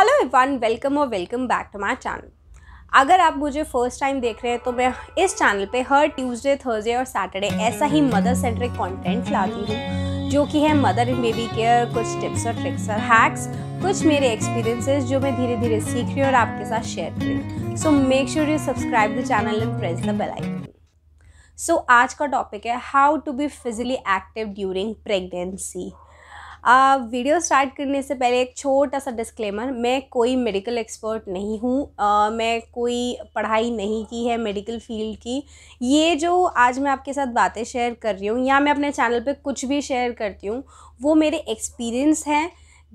hello everyone welcome और welcome back to my channel अगर आप मुझे फर्स्ट टाइम देख रहे हैं तो मैं इस चैनल पे हर ट्यूसडे थर्सडे और सैटरडे ऐसा ही मदर सेंट्रिक कंटेंट लाती हूँ जो कि है मदर इन बेबी केयर कुछ टिप्स और ट्रिक्स और हैक्स कुछ मेरे एक्सपीरियंसेस जो मैं धीरे धीरे सीख रही हूँ और आपके साथ शेयर कर रही हूँ so make sure you subscribe the channel and press the bell icon so आज का टॉपिक है how to be physically active during pregnancy uh, video start करने से पहले एक छोटा सा डिस्क्लेमर मैं कोई मेडिकल एक्सपर्ट नहीं हूँ मैं कोई पढ़ाई नहीं की है मेडिकल फील्ड की ये जो आज मैं आपके साथ बातें शेयर कर रही हूँ या मैं अपने चैनल पे कुछ भी शेयर करती हूँ वो मेरे एक्सपीरियंस हैं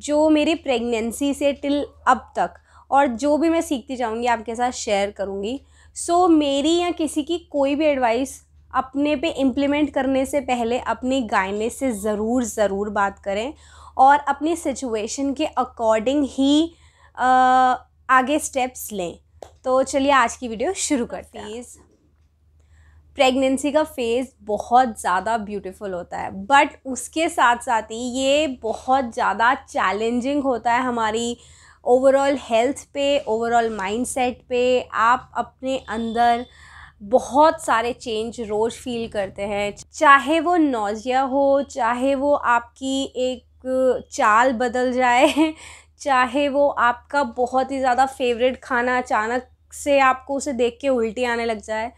जो मेरी प्रेगनेंसी से टिल अब तक और जो भी मैं सीखती जाऊँगी आपके साथ शेयर करूँगी सो so, मेरी या किसी की कोई भी एडवाइस अपने पे इम्प्लीमेंट करने से पहले अपने गायने से ज़रूर ज़रूर बात करें और अपनी सिचुएशन के अकॉर्डिंग ही आ, आगे स्टेप्स लें तो चलिए आज की वीडियो शुरू करते हैं प्रेगनेंसी का फेज़ बहुत ज़्यादा ब्यूटीफुल होता है बट उसके साथ साथ ही ये बहुत ज़्यादा चैलेंजिंग होता है हमारी ओवरऑल हेल्थ पे ओवरऑल माइंडसेट पे आप अपने अंदर बहुत सारे चेंज रोज़ फील करते हैं चाहे वो नोज़िया हो चाहे वो आपकी एक चाल बदल जाए चाहे वो आपका बहुत ही ज़्यादा फेवरेट खाना अचानक से आपको उसे देख के उल्टी आने लग जाए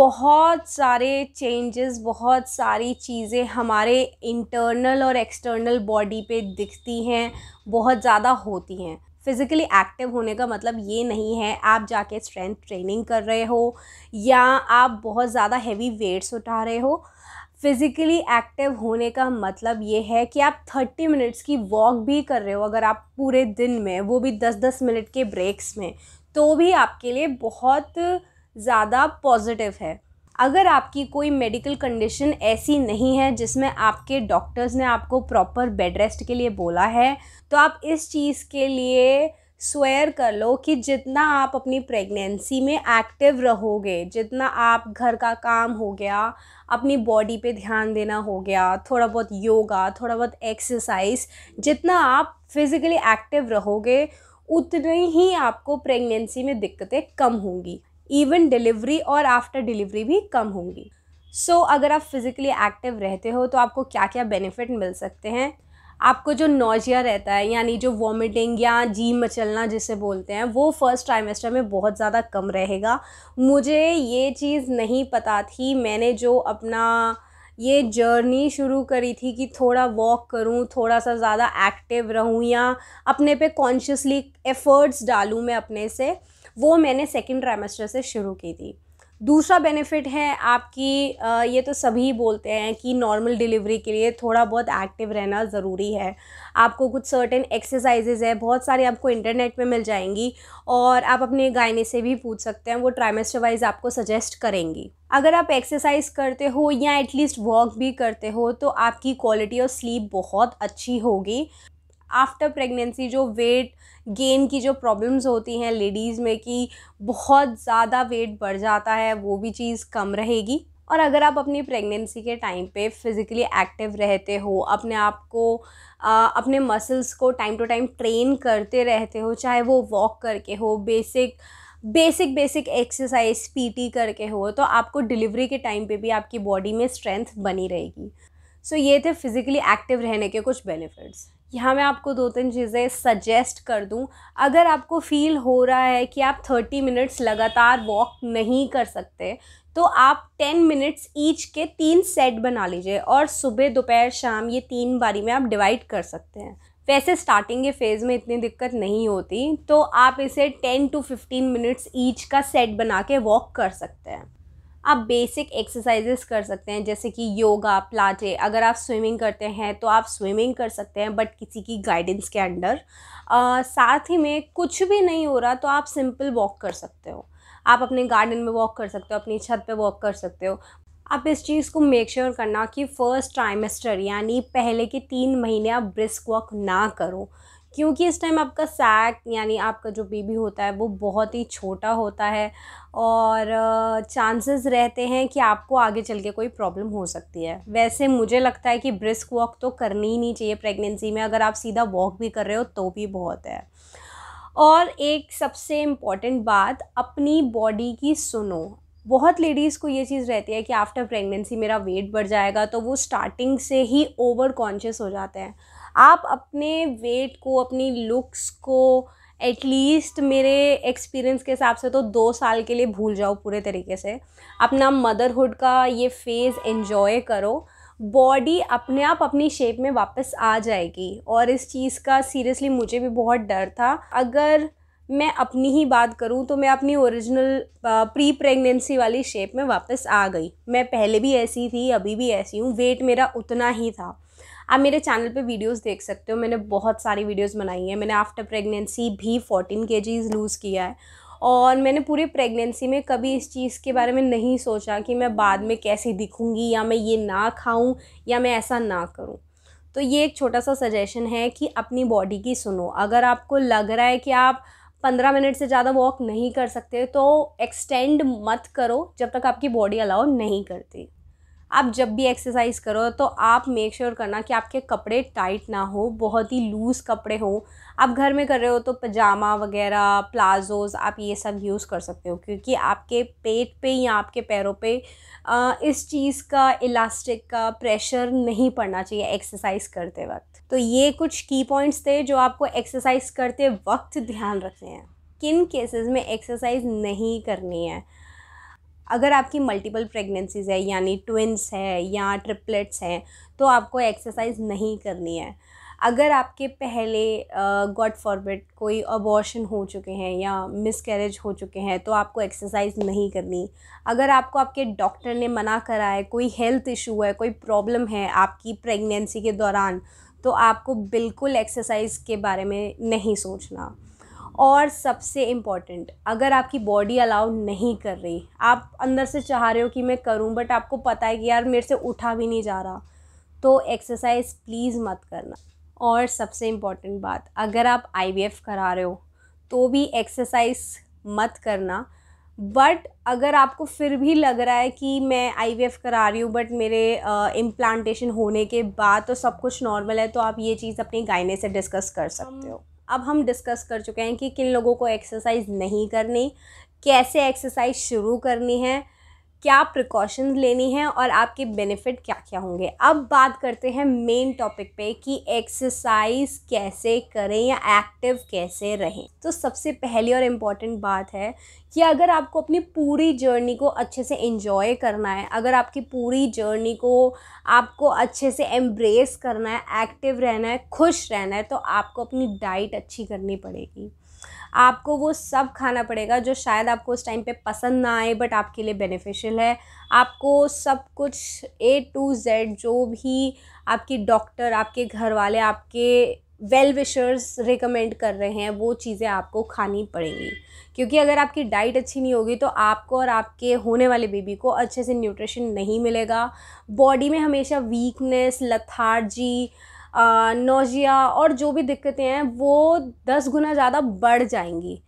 बहुत सारे चेंजेस बहुत सारी चीज़ें हमारे इंटरनल और एक्सटर्नल बॉडी पे दिखती हैं बहुत ज़्यादा होती हैं फिज़िकली एक्टिव होने का मतलब ये नहीं है आप जाके स्ट्रेंथ ट्रेनिंग कर रहे हो या आप बहुत ज़्यादा हैवी वेट्स उठा रहे हो फिज़िकली एक्टिव होने का मतलब ये है कि आप थर्टी मिनट्स की वॉक भी कर रहे हो अगर आप पूरे दिन में वो भी दस दस मिनट के ब्रेक्स में तो भी आपके लिए बहुत ज़्यादा पॉजिटिव है अगर आपकी कोई मेडिकल कंडीशन ऐसी नहीं है जिसमें आपके डॉक्टर्स ने आपको प्रॉपर बेड रेस्ट के लिए बोला है तो आप इस चीज़ के लिए स्वेयर कर लो कि जितना आप अपनी प्रेगनेंसी में एक्टिव रहोगे जितना आप घर का काम हो गया अपनी बॉडी पे ध्यान देना हो गया थोड़ा बहुत योगा थोड़ा बहुत एक्सरसाइज जितना आप फिज़िकली एक्टिव रहोगे उतनी ही आपको प्रेगनेंसी में दिक्कतें कम होंगी इवन डिलीवरी और आफ्टर डिलीवरी भी कम होंगी सो so, अगर आप फिज़िकली एक्टिव रहते हो तो आपको क्या क्या बेनिफिट मिल सकते हैं आपको जो नोजिया रहता है यानी जो वॉमिटिंग या जी मचलना जिसे बोलते हैं वो फर्स्ट ट्राइमेस्टर में बहुत ज़्यादा कम रहेगा मुझे ये चीज़ नहीं पता थी मैंने जो अपना ये जर्नी शुरू करी थी कि थोड़ा वॉक करूं थोड़ा सा ज़्यादा एक्टिव रहूं या अपने पे कॉन्शियसली एफ़र्ट्स डालूं मैं अपने से वो मैंने सेकेंड ट्राइमेस्टर से शुरू की थी दूसरा बेनिफिट है आपकी ये तो सभी बोलते हैं कि नॉर्मल डिलीवरी के लिए थोड़ा बहुत एक्टिव रहना ज़रूरी है आपको कुछ सर्टेन एक्सरसाइजेज है बहुत सारे आपको इंटरनेट पे मिल जाएंगी और आप अपने गायने से भी पूछ सकते हैं वो ट्राइमेस्टर वाइज आपको सजेस्ट करेंगी अगर आप एक्सरसाइज करते हो या एटलीस्ट वॉक भी करते हो तो आपकी क्वालिटी और स्लीप बहुत अच्छी होगी आफ्टर प्रेगनेंसी जो वेट गेन की जो प्रॉब्लम्स होती हैं लेडीज़ में कि बहुत ज़्यादा वेट बढ़ जाता है वो भी चीज़ कम रहेगी और अगर आप अपनी प्रेगनेंसी के टाइम पे फिज़िकली एक्टिव रहते हो अपने आप को अपने मसल्स को टाइम टू टाइम ट्रेन करते रहते हो चाहे वो वॉक करके हो basic basic basic exercise PT करके हो तो आपको डिलीवरी के टाइम पे भी आपकी बॉडी में स्ट्रेंथ बनी रहेगी सो so, ये थे फिज़िकली एक्टिव रहने के कुछ बेनिफिट्स यहाँ मैं आपको दो तीन चीज़ें सजेस्ट कर दूँ अगर आपको फ़ील हो रहा है कि आप थर्टी मिनट्स लगातार वॉक नहीं कर सकते तो आप टेन मिनट्स ईच के तीन सेट बना लीजिए और सुबह दोपहर शाम ये तीन बारी में आप डिवाइड कर सकते हैं वैसे स्टार्टिंग के फेज़ में इतनी दिक्कत नहीं होती तो आप इसे ten to fifteen minutes each का सेट बना के वॉक कर सकते हैं आप बेसिक एक्सरसाइजेस कर सकते हैं जैसे कि योगा प्लाटे अगर आप स्विमिंग करते हैं तो आप स्विमिंग कर सकते हैं बट किसी की गाइडेंस के अंडर आ, साथ ही में कुछ भी नहीं हो रहा तो आप सिंपल वॉक कर सकते हो आप अपने गार्डन में वॉक कर सकते हो अपनी छत पे वॉक कर सकते हो आप इस चीज़ को मेक श्योर sure करना कि फ़र्स्ट ट्राइमेस्टर यानी पहले के तीन महीने आप ब्रिस्क वॉक ना करो क्योंकि इस टाइम आपका सैक यानी आपका जो बेबी होता है वो बहुत ही छोटा होता है और चांसेस रहते हैं कि आपको आगे चल के कोई प्रॉब्लम हो सकती है वैसे मुझे लगता है कि ब्रिस्क वॉक तो करनी ही नहीं चाहिए प्रेगनेंसी में अगर आप सीधा वॉक भी कर रहे हो तो भी बहुत है और एक सबसे इम्पॉर्टेंट बात अपनी बॉडी की सुनो बहुत लेडीज़ को ये चीज़ रहती है कि आफ्टर प्रेगनेंसी मेरा वेट बढ़ जाएगा तो वो स्टार्टिंग से ही ओवर कॉन्शियस हो जाते हैं आप अपने वेट को अपनी लुक्स को एटलीस्ट मेरे एक्सपीरियंस के हिसाब से तो दो साल के लिए भूल जाओ पूरे तरीके से अपना मदरहुड का ये फेज़ इन्जॉय करो बॉडी अपने आप अपनी शेप में वापस आ जाएगी और इस चीज़ का सीरियसली मुझे भी बहुत डर था अगर मैं अपनी ही बात करूं तो मैं अपनी ओरिजिनल प्री प्रेगनेंसी वाली शेप में वापस आ गई मैं पहले भी ऐसी थी अभी भी ऐसी हूँ वेट मेरा उतना ही था आप मेरे चैनल पे वीडियोस देख सकते हो मैंने बहुत सारी वीडियोस बनाई हैं मैंने आफ्टर प्रेगनेंसी भी फोर्टीन के लूज़ किया है और मैंने पूरी प्रेगनेंसी में कभी इस चीज़ के बारे में नहीं सोचा कि मैं बाद में कैसी दिखूँगी या मैं ये ना खाऊँ या मैं ऐसा ना करूँ तो ये एक छोटा सा सजेशन है कि अपनी बॉडी की सुनो अगर आपको लग रहा है कि आप पंद्रह मिनट से ज़्यादा वॉक नहीं कर सकते तो एक्सटेंड मत करो जब तक आपकी बॉडी अलाउ नहीं करती आप जब भी एक्सरसाइज करो तो आप मेक श्योर sure करना कि आपके कपड़े टाइट ना हो बहुत ही लूज़ कपड़े हों आप घर में कर रहे हो तो पजामा वगैरह प्लाजोज़ आप ये सब यूज़ कर सकते हो क्योंकि आपके पेट पे या आपके पैरों पे इस चीज़ का इलास्टिक का प्रेशर नहीं पड़ना चाहिए एक्सरसाइज करते वक्त तो ये कुछ की पॉइंट्स थे जो आपको एक्सरसाइज करते वक्त ध्यान रखने हैं किन केसेस में एक्सरसाइज नहीं करनी है अगर आपकी मल्टीपल प्रेगनेंसीज़ है यानी ट्विन्स है या ट्रिपलेट्स हैं तो आपको एक्सरसाइज नहीं करनी है अगर आपके पहले गॉड फॉरवर्ड कोई अबॉर्शन हो चुके हैं या मिसकैरेज हो चुके हैं तो आपको एक्सरसाइज नहीं करनी अगर आपको आपके डॉक्टर ने मना करा है कोई हेल्थ इशू है कोई प्रॉब्लम है आपकी प्रेगनेंसी के दौरान तो आपको बिल्कुल एक्सरसाइज के बारे में नहीं सोचना और सबसे इम्पॉर्टेंट अगर आपकी बॉडी अलाउ नहीं कर रही आप अंदर से चाह रहे हो कि मैं करूं बट आपको पता है कि यार मेरे से उठा भी नहीं जा रहा तो एक्सरसाइज प्लीज़ मत करना और सबसे इम्पॉर्टेंट बात अगर आप आई करा रहे हो तो भी एक्सरसाइज मत करना बट अगर आपको फिर भी लग रहा है कि मैं आई करा रही हूँ बट मेरे इम्प्लांटेशन होने के बाद तो सब कुछ नॉर्मल है तो आप ये चीज़ अपनी गायने से डिस्कस कर सकते हो अब हम डिस्कस कर चुके हैं कि किन लोगों को एक्सरसाइज नहीं करनी कैसे एक्सरसाइज शुरू करनी है क्या प्रिकॉशंस लेनी है और आपके बेनिफिट क्या क्या होंगे अब बात करते हैं मेन टॉपिक पे कि एक्सरसाइज कैसे करें या एक्टिव कैसे रहें तो सबसे पहली और इम्पॉर्टेंट बात है कि अगर आपको अपनी पूरी जर्नी को अच्छे से इन्जॉय करना है अगर आपकी पूरी जर्नी को आपको अच्छे से एम्ब्रेस करना है एक्टिव रहना है खुश रहना है तो आपको अपनी डाइट अच्छी करनी पड़ेगी आपको वो सब खाना पड़ेगा जो शायद आपको उस टाइम पे पसंद ना आए बट आपके लिए बेनिफिशियल है आपको सब कुछ ए टू जेड जो भी आपकी डॉक्टर आपके घर वाले आपके वेल विशर्स रिकमेंड कर रहे हैं वो चीज़ें आपको खानी पड़ेंगी क्योंकि अगर आपकी डाइट अच्छी नहीं होगी तो आपको और आपके होने वाले बेबी को अच्छे से न्यूट्रिशन नहीं मिलेगा बॉडी में हमेशा वीकनेस लथार्जी नोजिया और जो भी दिक्कतें हैं वो दस गुना ज़्यादा बढ़ जाएंगी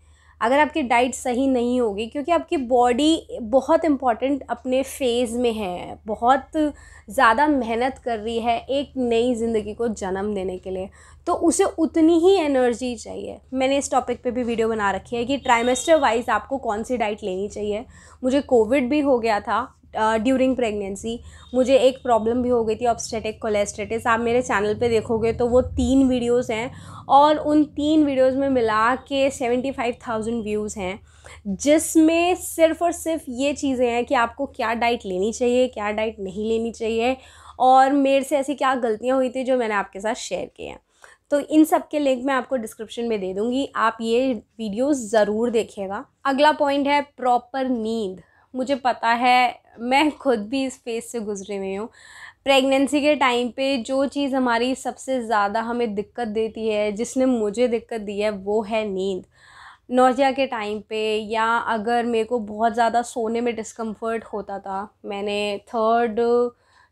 अगर आपकी डाइट सही नहीं होगी क्योंकि आपकी बॉडी बहुत इम्पॉर्टेंट अपने फेज़ में है बहुत ज़्यादा मेहनत कर रही है एक नई ज़िंदगी को जन्म देने के लिए तो उसे उतनी ही एनर्जी चाहिए मैंने इस टॉपिक पे भी वीडियो बना रखी है कि ट्राइमेस्टर वाइज आपको कौन सी डाइट लेनी चाहिए मुझे कोविड भी हो गया था ड्यूरिंग uh, प्रेगनेंसी मुझे एक प्रॉब्लम भी हो गई थी ऑब्स्टेटिक कोलेस्ट्रेटिस आप मेरे चैनल पे देखोगे तो वो तीन वीडियोस हैं और उन तीन वीडियोस में मिला के सेवेंटी फाइव थाउजेंड व्यूज़ हैं जिसमें सिर्फ़ और सिर्फ ये चीज़ें हैं कि आपको क्या डाइट लेनी चाहिए क्या डाइट नहीं लेनी चाहिए और मेरे से ऐसी क्या गलतियाँ हुई थी जो मैंने आपके साथ शेयर की हैं तो इन सब के लिंक मैं आपको डिस्क्रिप्शन में दे दूँगी आप ये वीडियो ज़रूर देखिएगा अगला पॉइंट है प्रॉपर नींद मुझे पता है मैं खुद भी इस फेज़ से गुजरे हुई हूँ प्रेगनेंसी के टाइम पे जो चीज़ हमारी सबसे ज़्यादा हमें दिक्कत देती है जिसने मुझे दिक्कत दी है वो है नींद नौजिया के टाइम पे या अगर मेरे को बहुत ज़्यादा सोने में डिस्कम्फर्ट होता था मैंने थर्ड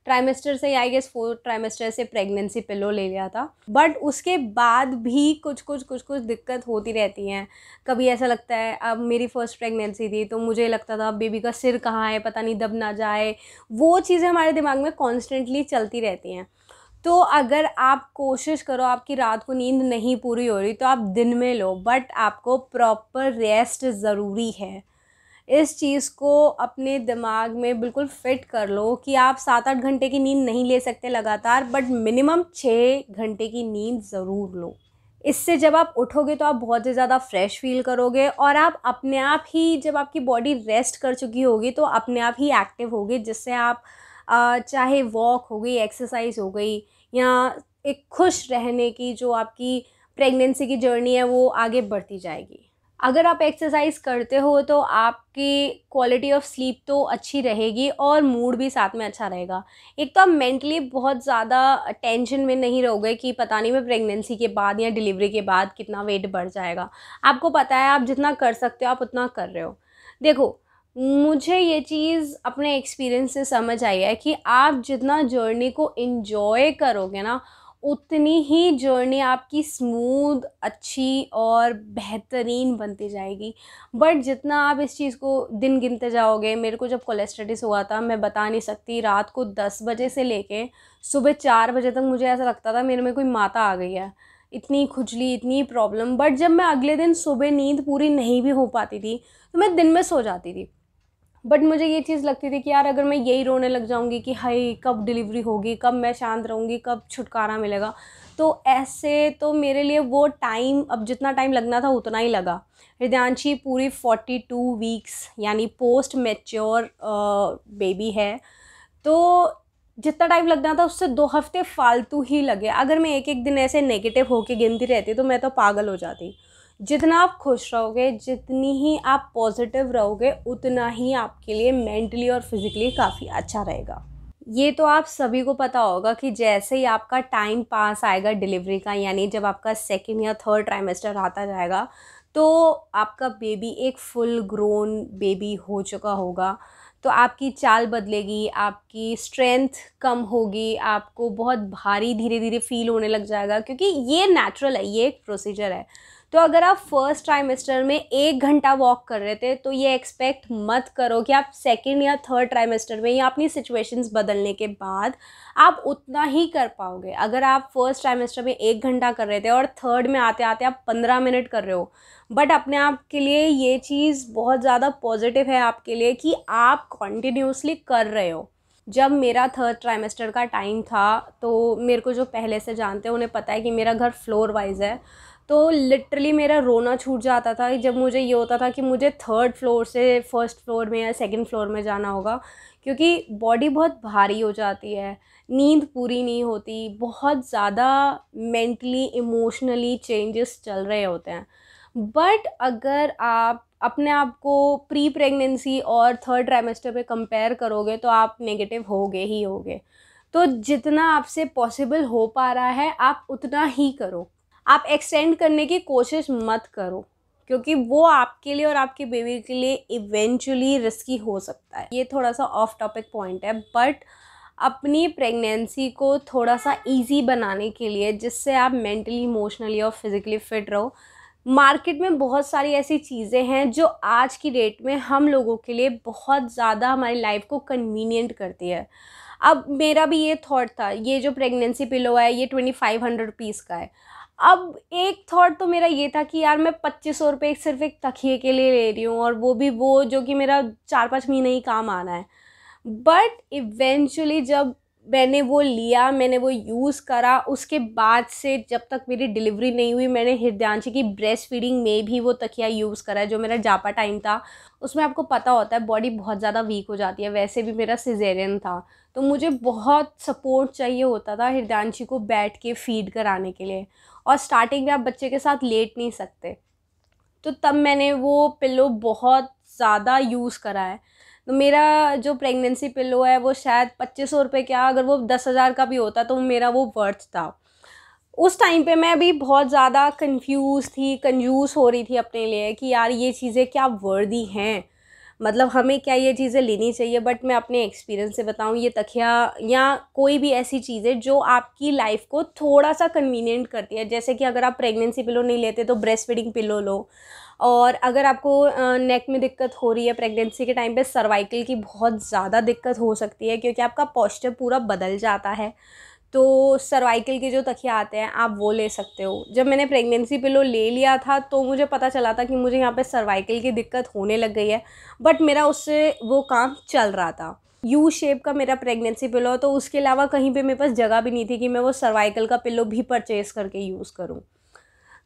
ट्राइमेस्टर से आई गेस फोर्थ ट्राइमेस्टर से प्रेगनेंसी पिलो ले लिया था बट उसके बाद भी कुछ कुछ कुछ कुछ दिक्कत होती रहती हैं कभी ऐसा लगता है अब मेरी फर्स्ट प्रेगनेंसी थी तो मुझे लगता था बेबी का सिर कहाँ है पता नहीं दब ना जाए वो चीज़ें हमारे दिमाग में कॉन्स्टेंटली चलती रहती हैं तो अगर आप कोशिश करो आपकी रात को नींद नहीं पूरी हो रही तो आप दिन में लो बट आपको प्रॉपर रेस्ट ज़रूरी है इस चीज़ को अपने दिमाग में बिल्कुल फिट कर लो कि आप सात आठ घंटे की नींद नहीं ले सकते लगातार बट मिनिमम छः घंटे की नींद ज़रूर लो इससे जब आप उठोगे तो आप बहुत ही ज़्यादा फ्रेश फील करोगे और आप अपने आप ही जब आपकी बॉडी रेस्ट कर चुकी होगी तो अपने आप ही एक्टिव होगी जिससे आप चाहे वॉक हो गई एक्सरसाइज हो गई या एक खुश रहने की जो आपकी प्रेगनेंसी की जर्नी है वो आगे बढ़ती जाएगी अगर आप एक्सरसाइज करते हो तो आपकी क्वालिटी ऑफ स्लीप तो अच्छी रहेगी और मूड भी साथ में अच्छा रहेगा एक तो आप मेंटली बहुत ज़्यादा टेंशन में नहीं रहोगे कि पता नहीं मैं प्रेगनेंसी के बाद या डिलीवरी के बाद कितना वेट बढ़ जाएगा आपको पता है आप जितना कर सकते हो आप उतना कर रहे हो देखो मुझे ये चीज़ अपने एक्सपीरियंस से समझ आई है कि आप जितना जर्नी को इन्जॉय करोगे ना उतनी ही जर्नी आपकी स्मूद अच्छी और बेहतरीन बनती जाएगी बट जितना आप इस चीज़ को दिन गिनते जाओगे मेरे को जब कोलेस्ट्रेटिस हुआ था मैं बता नहीं सकती रात को दस बजे से लेके सुबह चार बजे तक मुझे ऐसा लगता था मेरे में कोई माता आ गई है इतनी खुजली इतनी प्रॉब्लम बट जब मैं अगले दिन सुबह नींद पूरी नहीं भी हो पाती थी तो मैं दिन में सो जाती थी बट मुझे ये चीज़ लगती थी कि यार अगर मैं यही रोने लग जाऊँगी कि हाई कब डिलीवरी होगी कब मैं शांत रहूँगी कब छुटकारा मिलेगा तो ऐसे तो मेरे लिए वो टाइम अब जितना टाइम लगना था उतना ही लगा हृदयांशी पूरी फोर्टी टू वीक्स यानी पोस्ट मेच्योर बेबी है तो जितना टाइम लगना था उससे दो हफ्ते फालतू ही लगे अगर मैं एक एक दिन ऐसे नेगेटिव होके गिनती रहती तो मैं तो पागल हो जाती जितना आप खुश रहोगे जितनी ही आप पॉजिटिव रहोगे उतना ही आपके लिए मेंटली और फिज़िकली काफ़ी अच्छा रहेगा ये तो आप सभी को पता होगा कि जैसे ही आपका टाइम पास आएगा डिलीवरी का यानी जब आपका सेकेंड या थर्ड ट्राइमेस्टर आता जाएगा तो आपका बेबी एक फुल ग्रोन बेबी हो चुका होगा तो आपकी चाल बदलेगी आपकी स्ट्रेंथ कम होगी आपको बहुत भारी धीरे धीरे फील होने लग जाएगा क्योंकि ये नेचुरल है ये एक प्रोसीजर है तो अगर आप फर्स्ट ट्राइमेस्टर में एक घंटा वॉक कर रहे थे तो ये एक्सपेक्ट मत करो कि आप सेकेंड या थर्ड ट्राइमेस्टर में या अपनी सिचुएशंस बदलने के बाद आप उतना ही कर पाओगे अगर आप फर्स्ट ट्राइमेस्टर में एक घंटा कर रहे थे और थर्ड में आते आते आप पंद्रह मिनट कर रहे हो बट अपने आप के लिए ये चीज़ बहुत ज़्यादा पॉजिटिव है आपके लिए कि आप कॉन्टीन्यूसली कर रहे हो जब मेरा थर्ड ट्राइमेस्टर का टाइम था तो मेरे को जो पहले से जानते हैं उन्हें पता है कि मेरा घर फ्लोर वाइज है तो लिटरली मेरा रोना छूट जाता था जब मुझे ये होता था कि मुझे थर्ड फ्लोर से फर्स्ट फ्लोर में या सेकंड फ्लोर में जाना होगा क्योंकि बॉडी बहुत भारी हो जाती है नींद पूरी नहीं होती बहुत ज़्यादा मेंटली इमोशनली चेंजेस चल रहे होते हैं बट अगर आप अपने आप को प्री प्रेगनेंसी और थर्ड ट्राइमेस्टर पे कंपेयर करोगे तो आप नेगेटिव होगे ही होगे तो जितना आपसे पॉसिबल हो पा रहा है आप उतना ही करो आप एक्सटेंड करने की कोशिश मत करो क्योंकि वो आपके लिए और आपके बेबी के लिए इवेंचुअली रिस्की हो सकता है ये थोड़ा सा ऑफ टॉपिक पॉइंट है बट अपनी प्रेगनेंसी को थोड़ा सा इजी बनाने के लिए जिससे आप मेंटली इमोशनली और फिज़िकली फिट रहो मार्केट में बहुत सारी ऐसी चीज़ें हैं जो आज की डेट में हम लोगों के लिए बहुत ज़्यादा हमारी लाइफ को कन्वीनियंट करती है अब मेरा भी ये थॉट था ये जो प्रेगनेंसी पिलो है ये ट्वेंटी फाइव हंड्रेड रुपीज़ का है अब एक थॉट तो मेरा ये था कि यार मैं पच्चीस सौ रुपये सिर्फ एक तकिए के लिए ले रही हूँ और वो भी वो जो कि मेरा चार पाँच महीने ही काम आना है बट इवेंचुअली जब मैंने वो लिया मैंने वो यूज़ करा उसके बाद से जब तक मेरी डिलीवरी नहीं हुई मैंने हृदयांशी की ब्रेस्ट फीडिंग में भी वो तकिया यूज़ करा है जो मेरा जापा टाइम था उसमें आपको पता होता है बॉडी बहुत ज़्यादा वीक हो जाती है वैसे भी मेरा सिजेरियन था तो मुझे बहुत सपोर्ट चाहिए होता था हृदयांशी को बैठ के फीड कराने के लिए और स्टार्टिंग में आप बच्चे के साथ लेट नहीं सकते तो तब मैंने वो पिल्लो बहुत ज़्यादा यूज़ करा है तो मेरा जो प्रेगनेंसी पिलो है वो शायद पच्चीस सौ रुपये क्या अगर वो दस हज़ार का भी होता तो मेरा वो वर्थ था उस टाइम पे मैं भी बहुत ज़्यादा कंफ्यूज थी कंजूस हो रही थी अपने लिए कि यार ये चीज़ें क्या वर्दी हैं मतलब हमें क्या ये चीज़ें लेनी चाहिए बट मैं अपने एक्सपीरियंस से बताऊँ ये तखिया या कोई भी ऐसी चीज़ें जो आपकी लाइफ को थोड़ा सा कन्वीनियंट करती है जैसे कि अगर आप प्रेगनेंसी पिलो नहीं लेते तो ब्रेस्ट फीडिंग पिलो लो और अगर आपको नेक में दिक्कत हो रही है प्रेगनेंसी के टाइम पे सर्वाइकल की बहुत ज़्यादा दिक्कत हो सकती है क्योंकि आपका पॉस्चर पूरा बदल जाता है तो सर्वाइकल के जो तखिया आते हैं आप वो ले सकते हो जब मैंने प्रेगनेंसी पिलो ले लिया था तो मुझे पता चला था कि मुझे यहाँ पे सर्वाइकल की दिक्कत होने लग गई है बट मेरा उससे वो काम चल रहा था यू शेप का मेरा प्रेगनेंसी पिलो तो उसके अलावा कहीं पे मेरे पास जगह भी नहीं थी कि मैं वो सर्वाइकल का पिलो भी परचेज़ करके यूज़ करूँ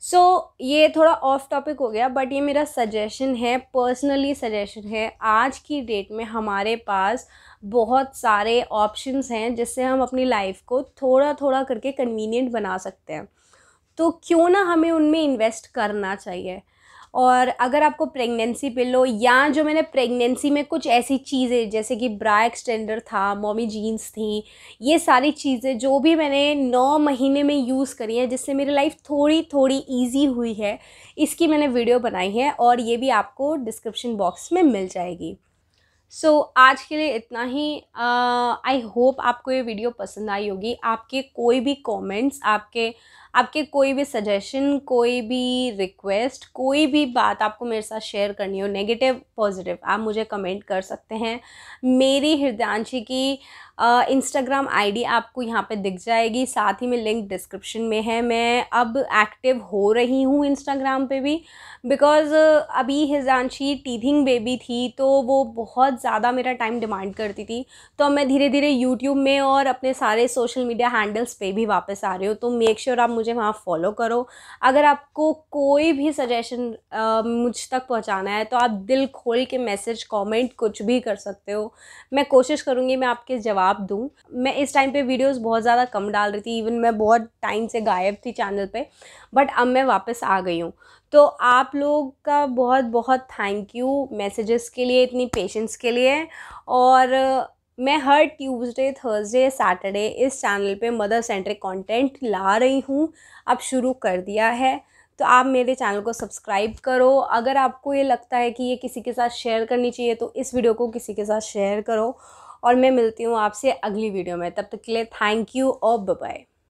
सो so, ये थोड़ा ऑफ टॉपिक हो गया बट ये मेरा सजेशन है पर्सनली सजेशन है आज की डेट में हमारे पास बहुत सारे ऑप्शंस हैं जिससे हम अपनी लाइफ को थोड़ा थोड़ा करके कन्वीनियंट बना सकते हैं तो क्यों ना हमें उनमें इन्वेस्ट करना चाहिए और अगर आपको प्रेगनेंसी पिलो या जो मैंने प्रेगनेंसी में कुछ ऐसी चीज़ें जैसे कि ब्रा एक्सटेंडर था मॉमी जीन्स थी ये सारी चीज़ें जो भी मैंने नौ महीने में यूज़ करी हैं जिससे मेरी लाइफ थोड़ी थोड़ी ईजी हुई है इसकी मैंने वीडियो बनाई है और ये भी आपको डिस्क्रिप्शन बॉक्स में मिल जाएगी सो so, आज के लिए इतना ही आई uh, होप आपको ये वीडियो पसंद आई होगी आपके कोई भी कमेंट्स आपके आपके कोई भी सजेशन कोई भी रिक्वेस्ट कोई भी बात आपको मेरे साथ शेयर करनी हो नेगेटिव पॉजिटिव आप मुझे कमेंट कर सकते हैं मेरी हृदयांशी की इंस्टाग्राम आईडी आपको यहाँ पे दिख जाएगी साथ ही में लिंक डिस्क्रिप्शन में है मैं अब एक्टिव हो रही हूँ इंस्टाग्राम पे भी बिकॉज़ अभी हिजांशी टीथिंग बेबी थी तो वो बहुत ज़्यादा मेरा टाइम डिमांड करती थी तो मैं धीरे धीरे यूट्यूब में और अपने सारे सोशल मीडिया हैंडल्स पे भी वापस आ रही हूँ तो मेक श्योर sure आप मुझे वहाँ फॉलो करो अगर आपको कोई भी सजेशन मुझ तक पहुँचाना है तो आप दिल खोल के मैसेज कॉमेंट कुछ भी कर सकते हो मैं कोशिश करूँगी मैं आपके जवाब जवाब दूँ मैं इस टाइम पे वीडियोस बहुत ज़्यादा कम डाल रही थी इवन मैं बहुत टाइम से गायब थी चैनल पे बट अब मैं वापस आ गई हूँ तो आप लोग का बहुत बहुत थैंक यू मैसेजेस के लिए इतनी पेशेंस के लिए और मैं हर ट्यूसडे थर्सडे सैटरडे इस चैनल पे मदर सेंट्रिक कंटेंट ला रही हूँ अब शुरू कर दिया है तो आप मेरे चैनल को सब्सक्राइब करो अगर आपको ये लगता है कि ये किसी के साथ शेयर करनी चाहिए तो इस वीडियो को किसी के साथ शेयर करो और मैं मिलती हूँ आपसे अगली वीडियो में तब तक के लिए थैंक यू और बाय